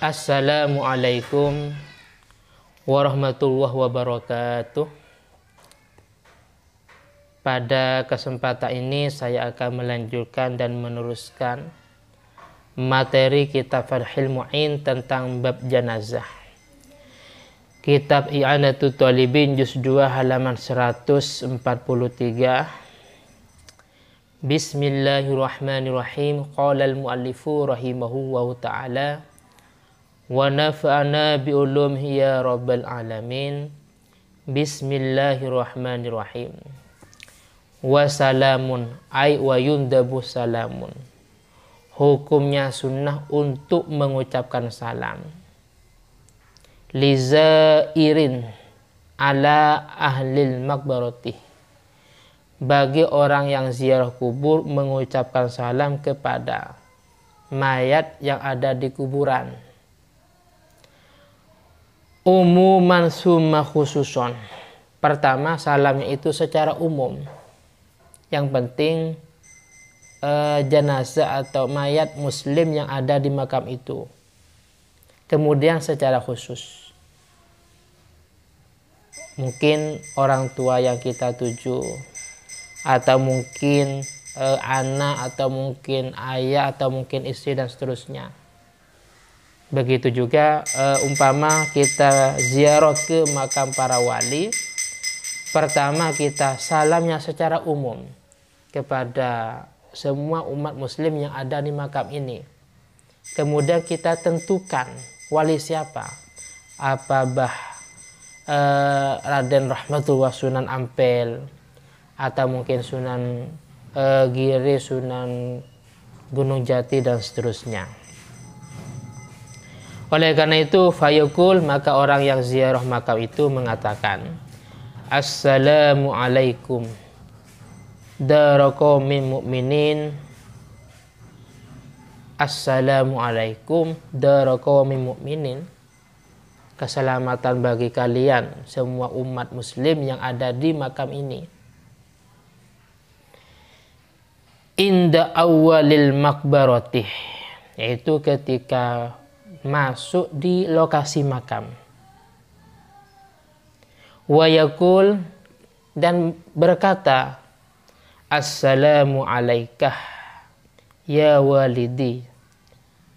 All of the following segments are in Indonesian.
Assalamualaikum warahmatullahi wabarakatuh. Pada kesempatan ini saya akan melanjutkan dan meneruskan materi kitab Farhil Mu'in tentang bab jenazah. Kitab I'anatul Talibin juz 2 halaman 143. Bismillahirrahmanirrahim. Qala al-muallifu wa ta'ala wa naf'ana bi ulumihi ya rabbal alamin bismillahirrahmanirrahim wa salamun ay wa yundabu salamun hukumnya sunnah untuk mengucapkan salam Liza Irin ala ahlil makbaroti bagi orang yang ziarah kubur mengucapkan salam kepada mayat yang ada di kuburan umuman summa khususon. Pertama, salam itu secara umum. Yang penting eh, jenazah atau mayat muslim yang ada di makam itu. Kemudian secara khusus. Mungkin orang tua yang kita tuju atau mungkin eh, anak atau mungkin ayah atau mungkin istri dan seterusnya. Begitu juga uh, umpama kita ziarah ke makam para wali, pertama kita salamnya secara umum kepada semua umat muslim yang ada di makam ini. Kemudian kita tentukan wali siapa. Apa bah uh, Raden Rahmatullah Sunan Ampel atau mungkin Sunan uh, Giri, Sunan Gunung Jati dan seterusnya. Oleh karena itu fayakul maka orang yang ziarah makam itu mengatakan assalamu Assalamualaikum Darokomin mu'minin Assalamualaikum min mu'minin Keselamatan bagi kalian Semua umat muslim yang ada di makam ini Inda awalil makbarotih Yaitu ketika masuk di lokasi makam. Wayakul dan berkata, Assalamu alaikah ya walidi.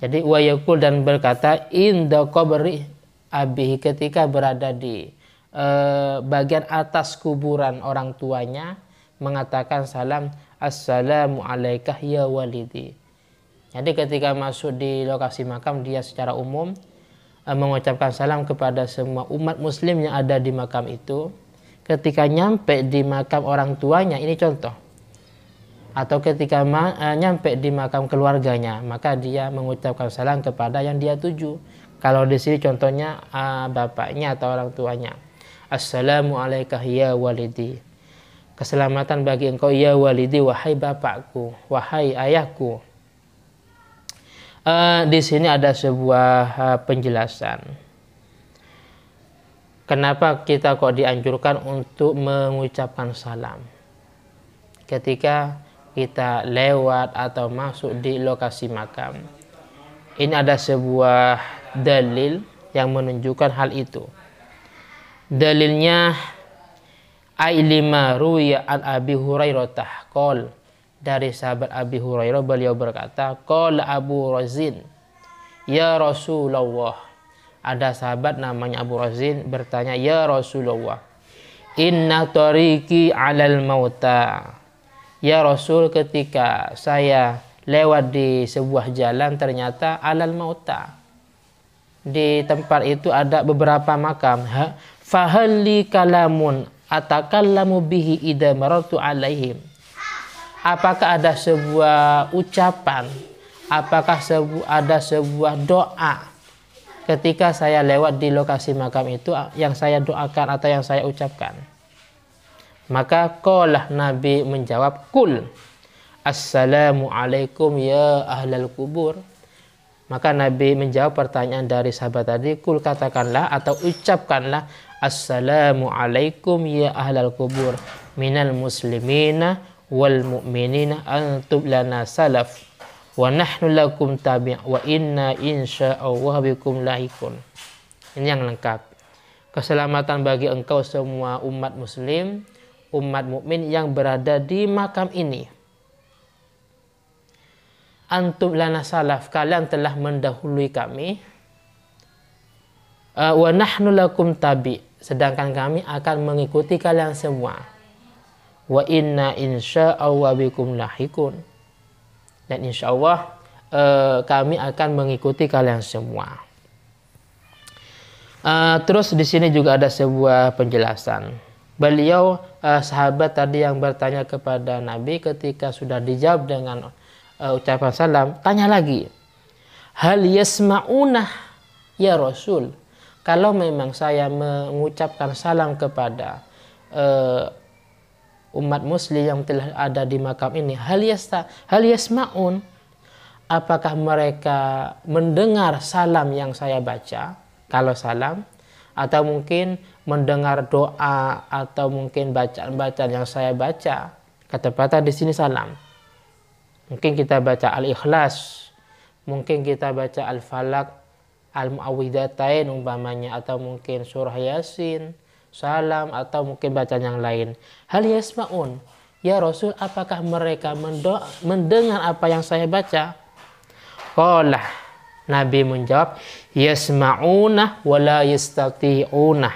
Jadi wayakul dan berkata inda qabri abih ketika berada di eh, bagian atas kuburan orang tuanya mengatakan salam assalamu alaikah ya walidi. Jadi ketika masuk di lokasi makam dia secara umum uh, mengucapkan salam kepada semua umat muslim yang ada di makam itu. Ketika nyampe di makam orang tuanya, ini contoh. Atau ketika ma eh, nyampe di makam keluarganya, maka dia mengucapkan salam kepada yang dia tuju. Kalau di sini contohnya uh, bapaknya atau orang tuanya. Assalamu ya walidi. Keselamatan bagi engkau ya walidi wahai bapakku, wahai ayahku uh, di sini ada sebuah uh, penjelasan. Kenapa kita kok dianjurkan untuk mengucapkan salam ketika kita lewat atau masuk di lokasi makam? Ini ada sebuah dalil yang menunjukkan hal itu. Dalilnya Ailima ruya al Abi Hurairah qol dari sahabat Abi Hurairah beliau berkata, "Qala Abu Razin, ya Rasulullah." Ada sahabat namanya Abu Razin bertanya, "Ya Rasulullah, inna tariqi 'alal mauta." Ya Rasul, ketika saya lewat di sebuah jalan ternyata alal mauta. Di tempat itu ada beberapa makam. Fahalli kalamun atakallamu bihi idza marartu alaihim apakah ada sebuah ucapan, apakah sebu ada sebuah doa ketika saya lewat di lokasi makam itu yang saya doakan atau yang saya ucapkan. Maka kolah Nabi menjawab, Kul, Assalamualaikum ya ahlal kubur. Maka Nabi menjawab pertanyaan dari sahabat tadi, Kul katakanlah atau ucapkanlah, Assalamualaikum ya ahlal kubur minal muslimina wal mu'minina antub lana salaf wa nahnu lakum tabi' wa inna insya'allah bikum lahikun. Ini yang lengkap. Keselamatan bagi engkau semua umat muslim, umat mukmin yang berada di makam ini. Antum lana salaf, kalian telah mendahului kami. Uh, wa nahnu lakum tabi' sedangkan kami akan mengikuti kalian semua wa inna insya Allah bikum lahikun dan insya Allah uh, eh, kami akan mengikuti kalian semua. Uh, terus di sini juga ada sebuah penjelasan. Beliau uh, sahabat tadi yang bertanya kepada Nabi ketika sudah dijawab dengan uh, ucapan salam, tanya lagi, hal yasmaunah ya Rasul. Kalau memang saya mengucapkan salam kepada uh, umat muslim yang telah ada di makam ini hal yasta hal yasmaun apakah mereka mendengar salam yang saya baca kalau salam atau mungkin mendengar doa atau mungkin bacaan-bacaan yang saya baca kata di sini salam mungkin kita baca al-ikhlas mungkin kita baca al-falak al-muawwidatain umpamanya atau mungkin surah yasin salam atau mungkin bacaan yang lain. Hal yasmaun. Ya Rasul, apakah mereka mendengar apa yang saya baca? Qala. Nabi menjawab, yasma'una wa la yastati'una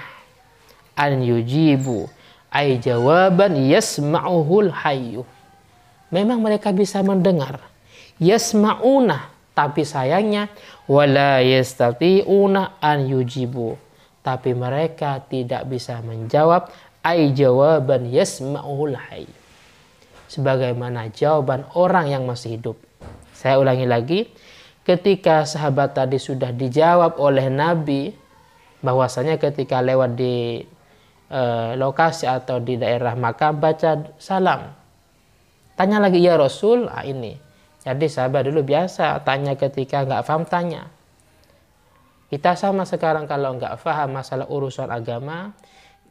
an yujibu. Ay jawaban yasma'uhul hayyu. Memang mereka bisa mendengar. Yasma'una, tapi sayangnya wala yastati'una an yujibu tapi mereka tidak bisa menjawab ai jawaban yasma'ul hayy sebagaimana jawaban orang yang masih hidup saya ulangi lagi ketika sahabat tadi sudah dijawab oleh nabi bahwasanya ketika lewat di e, lokasi atau di daerah maka baca salam tanya lagi ya rasul ah, ini jadi sahabat dulu biasa tanya ketika nggak paham tanya kita sama sekarang kalau nggak paham masalah urusan agama,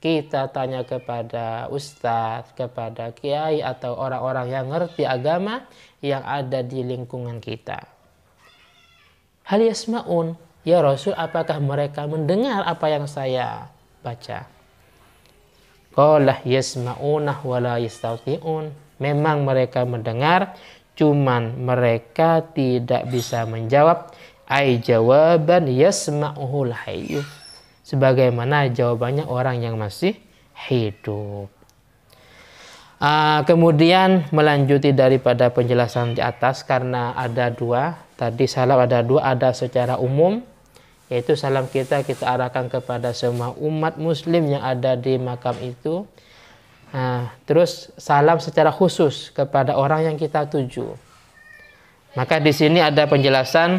kita tanya kepada ustadz, kepada kiai atau orang-orang yang ngerti agama yang ada di lingkungan kita. Hal yasmaun, ya Rasul apakah mereka mendengar apa yang saya baca? Qalah yasma'unah wala yastautiun. Memang mereka mendengar, cuman mereka tidak bisa menjawab Ai jawaban yasma'uhul hayyu. Sebagaimana jawabannya orang yang masih hidup. Uh, kemudian melanjuti daripada penjelasan di atas karena ada dua tadi salam ada dua ada secara umum yaitu salam kita kita arahkan kepada semua umat muslim yang ada di makam itu uh, terus salam secara khusus kepada orang yang kita tuju maka di sini ada penjelasan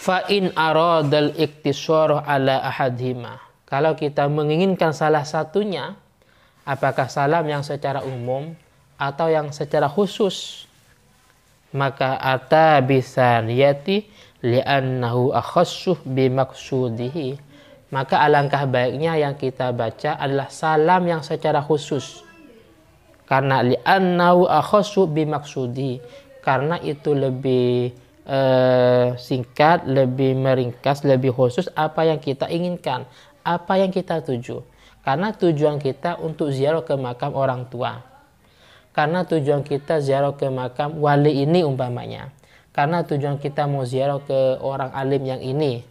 fa in aradal iktisor ala ahadhima. Kalau kita menginginkan salah satunya, apakah salam yang secara umum atau yang secara khusus, maka ata bisaniyati li'annahu akhassuh bimaksudihi. Maka alangkah baiknya yang kita baca adalah salam yang secara khusus. Karena li'annahu akhassuh bimaksudihi. Karena itu lebih eh, singkat, lebih meringkas, lebih khusus apa yang kita inginkan, apa yang kita tuju. Karena tujuan kita untuk ziarah ke makam orang tua. Karena tujuan kita ziarah ke makam wali ini umpamanya. Karena tujuan kita mau ziarah ke orang alim yang ini.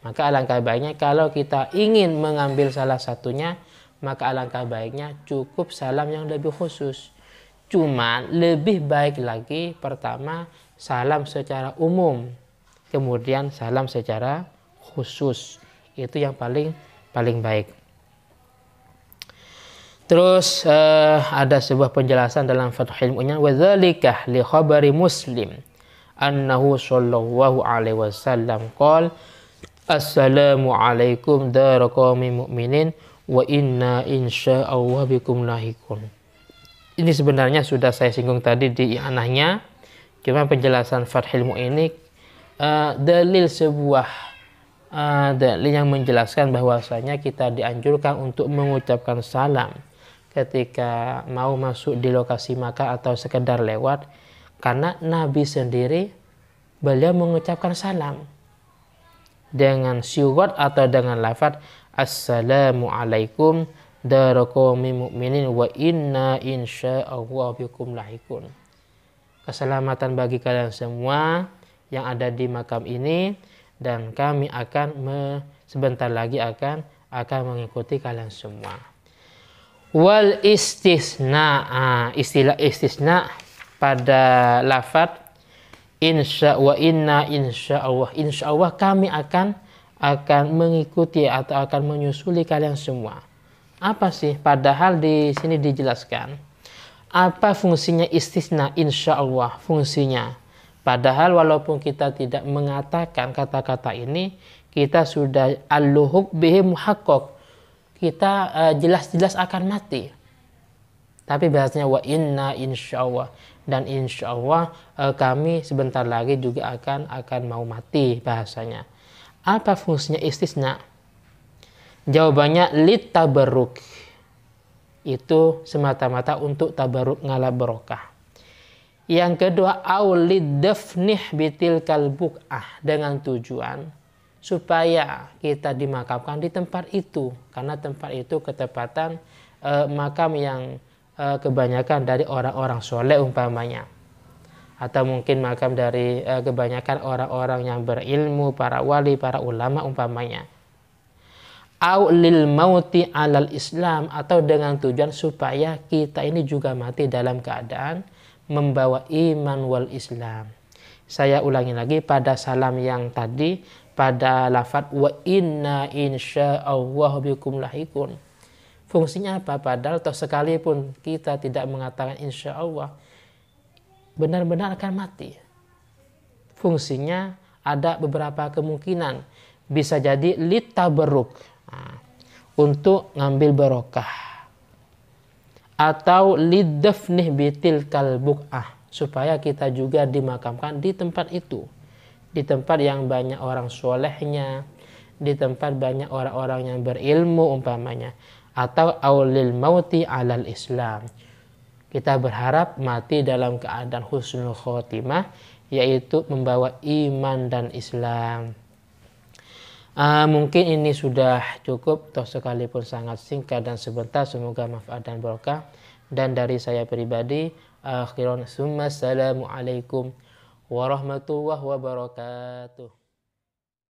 Maka alangkah baiknya kalau kita ingin mengambil salah satunya, maka alangkah baiknya cukup salam yang lebih khusus. Cuman lebih baik lagi pertama salam secara umum, kemudian salam secara khusus. Itu yang paling paling baik. Terus uh, ada sebuah penjelasan dalam Fathul Ilmunya wadzalikah li khabari Muslim annahu sallallahu alaihi wasallam qol assalamu alaikum darqami mu'minin wa inna insya'allah bikum lahikun. Ini sebenarnya sudah saya singgung tadi di anahnya Cuma penjelasan Fathil Mu'inik uh, eh, dalil sebuah uh, dalil yang menjelaskan bahwasanya kita dianjurkan untuk mengucapkan salam ketika mau masuk di lokasi maka atau sekedar lewat karena Nabi sendiri beliau mengucapkan salam dengan syurat atau dengan lafad Assalamualaikum darakomi mu'minin wa inna insya'Allah bikum lahikun keselamatan bagi kalian semua yang ada di makam ini dan kami akan me, sebentar lagi akan akan mengikuti kalian semua. Wal istisna, ah, istilah istisna pada lafad insya wa inna insya Allah insya Allah kami akan akan mengikuti atau akan menyusuli kalian semua. Apa sih? Padahal di sini dijelaskan apa fungsinya istisna? Insya Allah fungsinya. Padahal walaupun kita tidak mengatakan kata-kata ini, kita sudah alluhuk bihi muhakkok. Kita eh, jelas-jelas uh, akan mati. Tapi bahasanya wa inna insya Allah dan insya Allah uh, eh, kami sebentar lagi juga akan akan mau mati bahasanya. Apa fungsinya istisna? Jawabannya litabarruk itu semata-mata untuk tabaruk ngala berokah. Yang kedua, awlid dafnih bitil kalbuk'ah dengan tujuan supaya kita dimakamkan di tempat itu karena tempat itu ketepatan eh, makam yang eh, kebanyakan dari orang-orang soleh umpamanya atau mungkin makam dari eh, kebanyakan orang-orang yang berilmu, para wali, para ulama umpamanya au lil mauti alal Islam atau dengan tujuan supaya kita ini juga mati dalam keadaan membawa iman wal Islam. Saya ulangi lagi pada salam yang tadi pada lafaz wa inna insya Allah bikum lahikun. Fungsinya apa? Padahal toh sekalipun kita tidak mengatakan insya Allah benar-benar akan mati. Fungsinya ada beberapa kemungkinan. Bisa jadi litabruk untuk ngambil barokah atau lidaf nih bitil kalbukah supaya kita juga dimakamkan di tempat itu di tempat yang banyak orang solehnya di tempat banyak orang-orang yang berilmu umpamanya atau awlil mauti alal islam kita berharap mati dalam keadaan husnul khotimah yaitu membawa iman dan islam Uh, mungkin ini sudah cukup, toh sekalipun sangat singkat dan sebentar. Semoga manfaat dan berkah. Dan dari saya pribadi, akhirun summa assalamualaikum warahmatullahi wabarakatuh.